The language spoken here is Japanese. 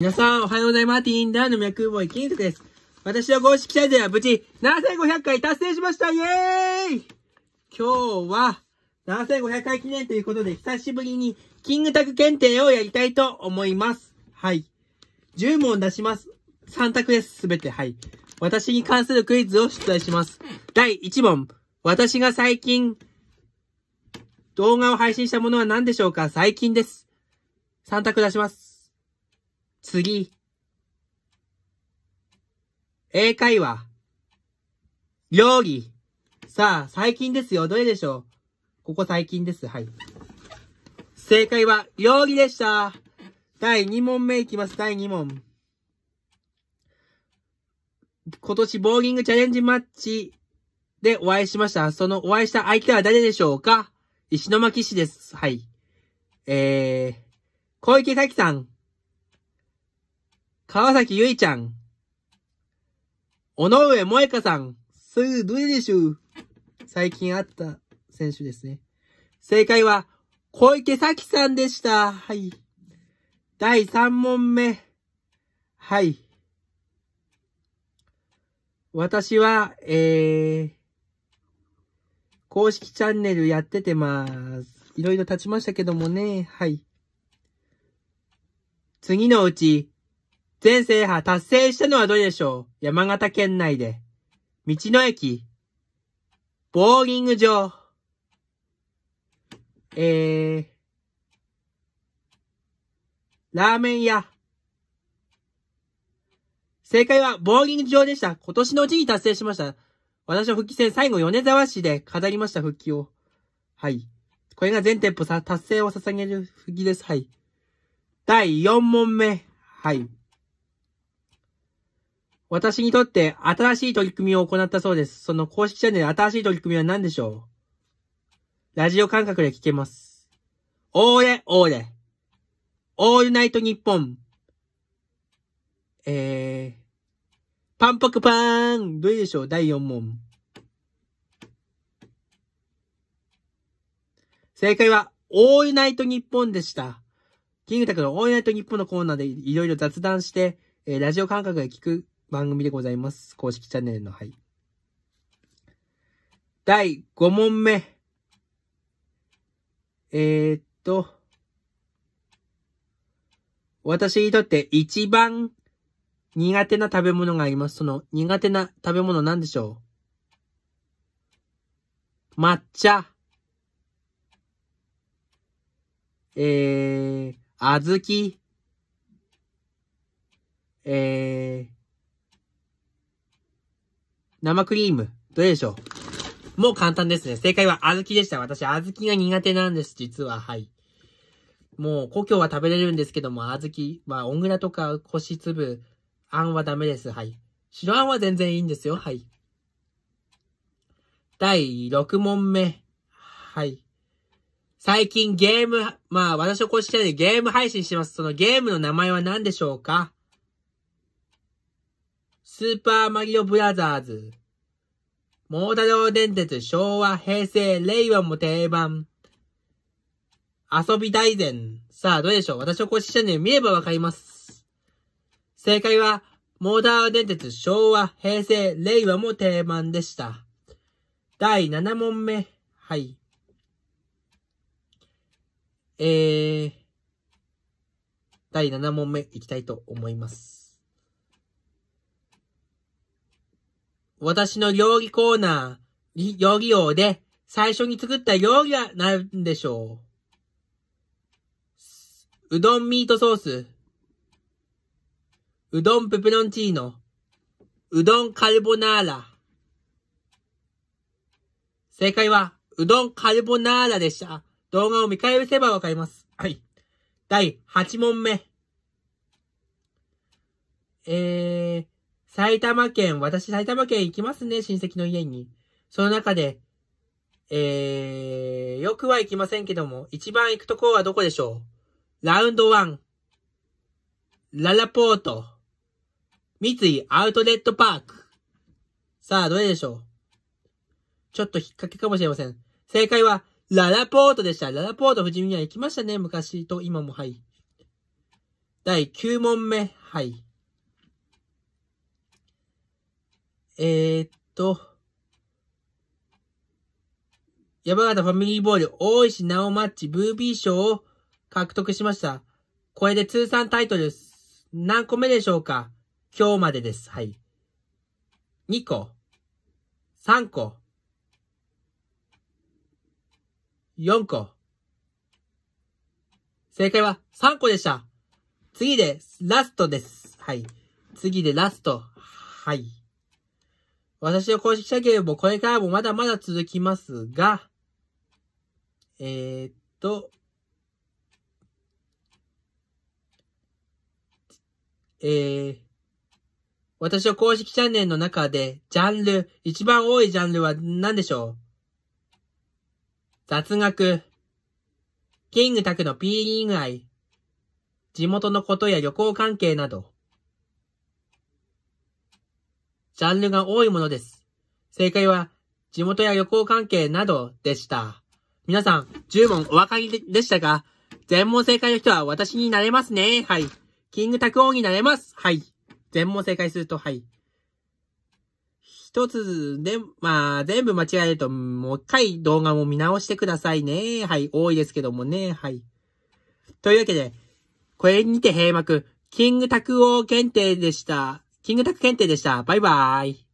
皆さん、おはようございます。ティンダーの脈ボーキンスです。私の公式チャンネルは無事、7500回達成しましたイエーイ今日は、7500回記念ということで、久しぶりに、キングタグ検定をやりたいと思います。はい。10問出します。3択です、すべて。はい。私に関するクイズを出題します。第1問。私が最近、動画を配信したものは何でしょうか最近です。3択出します。次。英会話。料理。さあ、最近ですよ。どれでしょうここ最近です。はい。正解は、料理でした。第2問目いきます。第2問。今年ボーリングチャレンジマッチでお会いしました。そのお会いした相手は誰でしょうか石巻市です。はい。えー、小池咲さん。川崎ゆいちゃん、尾上萌香さん、スードゥしょう最近あった選手ですね。正解は、小池咲さんでした。はい。第3問目。はい。私は、えー、公式チャンネルやっててます。いろいろ経ちましたけどもね。はい。次のうち、全制覇達成したのはどれでしょう山形県内で。道の駅。ボーリング場。えー、ラーメン屋。正解は、ボーリング場でした。今年のうちに達成しました。私の復帰戦、最後、米沢市で飾りました、復帰を。はい。これが全店舗さ、達成を捧げる復帰です。はい。第4問目。はい。私にとって新しい取り組みを行ったそうです。その公式チャンネル新しい取り組みは何でしょうラジオ感覚で聞けます。オーレ、オーレ。オールナイトニッポン。えー、パンパクパーンどれでしょう第4問。正解は、オールナイトニッポンでした。キングタクのオールナイトニッポンのコーナーでいろいろ雑談して、えー、ラジオ感覚で聞く番組でございます。公式チャンネルの、はい。第5問目。えー、っと、私にとって一番苦手な食べ物があります。その苦手な食べ物なんでしょう抹茶。えー、小豆。えー、生クリーム、どれでしょうもう簡単ですね。正解は小豆でした。私、小豆が苦手なんです、実は。はい。もう、故郷は食べれるんですけども、小豆まオングラとか、腰粒、あんはダメです。はい。白あんは全然いいんですよ。はい。第6問目。はい。最近ゲーム、まあ私はこうしてゲーム配信してます。そのゲームの名前は何でしょうかスーパーマリオブラザーズ、モー太ー電鉄昭和、平成、令和も定番、遊び大全。さあ、どうでしょう私こっちチャンネル見ればわかります。正解は、モーター電鉄昭和、平成、令和も定番でした。第7問目。はい。えー、第7問目いきたいと思います。私の料理コーナー、料理王で最初に作った料理は何でしょううどんミートソース。うどんペペロンチーノ。うどんカルボナーラ。正解は、うどんカルボナーラでした。動画を見返せばわかります。はい。第8問目。えー埼玉県、私埼玉県行きますね、親戚の家に。その中で、えー、よくは行きませんけども、一番行くとこはどこでしょうラウンド1。ララポート。三井アウトレットパーク。さあ、どれでしょうちょっと引っ掛けかもしれません。正解は、ララポートでした。ララポート富士は行きましたね、昔と今も、はい。第9問目、はい。えー、っと、山形ファミリーボール、大石直マッチ、ブービー賞を獲得しました。これで通算タイトル、何個目でしょうか今日までです。はい。2個、3個、4個。正解は3個でした。次で、ラストです。はい。次でラスト。はい。私の公式作業もこれからもまだまだ続きますが、えー、っと、えー、私の公式チャンネルの中で、ジャンル、一番多いジャンルは何でしょう雑学、キングタクのピーリング愛、地元のことや旅行関係など、ジャンルが多いものです。正解は、地元や旅行関係などでした。皆さん、10問お分かりでしたが、全問正解の人は私になれますね。はい。キングタクオンになれます。はい。全問正解すると、はい。一つで、まあ、全部間違えると、もう一回動画も見直してくださいね。はい。多いですけどもね。はい。というわけで、これにて閉幕、キングタクオー検定でした。キングタク検定でした。バイバーイ。